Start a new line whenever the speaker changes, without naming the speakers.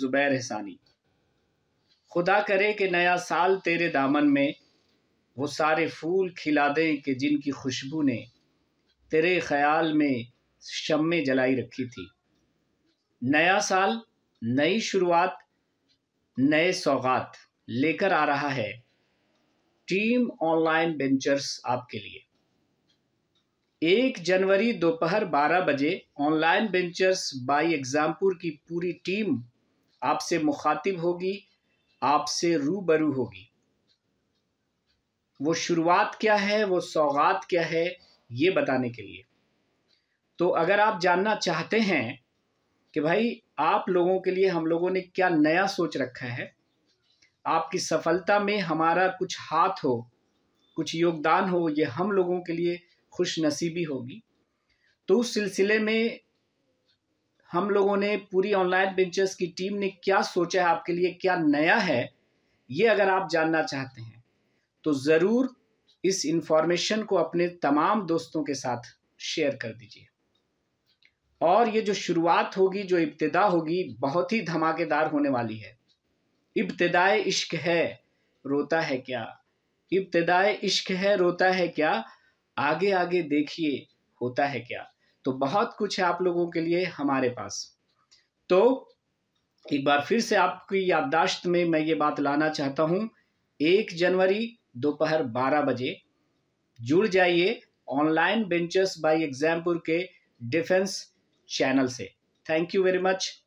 Zubair Hassani खुदा करे कि नया साल तेरे दामन में वो सारे फूल खिला दें कि जिनकी खुशबू ने तेरे ख्याल में शमे जलाई रखी थी नया साल नई शुरुआत नए सौगात लेकर आ रहा है टीम ऑनलाइन वेंचर्स आपके लिए एक जनवरी दोपहर 12 बजे ऑनलाइन वेंचर्स बाय एग्जामपुर की पूरी टीम आपसे मुखातिब होगी आपसे रूबरू होगी वो शुरुआत क्या है वो सौगात क्या है ये बताने के लिए तो अगर आप जानना चाहते हैं कि भाई आप लोगों के लिए हम लोगों ने क्या नया सोच रखा है आपकी सफलता में हमारा कुछ हाथ हो कुछ योगदान हो ये हम लोगों के लिए खुश नसीबी होगी तो उस सिलसिले में हम लोगों ने पूरी ऑनलाइन बेंचर्स की टीम ने क्या सोचा है आपके लिए क्या नया है ये अगर आप जानना चाहते हैं तो ज़रूर इस इंफॉर्मेशन को अपने तमाम दोस्तों के साथ शेयर कर दीजिए और ये जो शुरुआत होगी जो इब्तदा होगी बहुत ही धमाकेदार होने वाली है इब्तदाए इश्क है रोता है क्या इब्तदाए इश्क है रोता है क्या आगे आगे देखिए होता है क्या तो बहुत कुछ है आप लोगों के लिए हमारे पास तो एक बार फिर से आपकी याददाश्त में मैं ये बात लाना चाहता हूँ एक जनवरी दोपहर बारह बजे जुड़ जाइए ऑनलाइन बेंचर्स बाय एग्जामपुर के डिफेंस चैनल से थैंक यू वेरी मच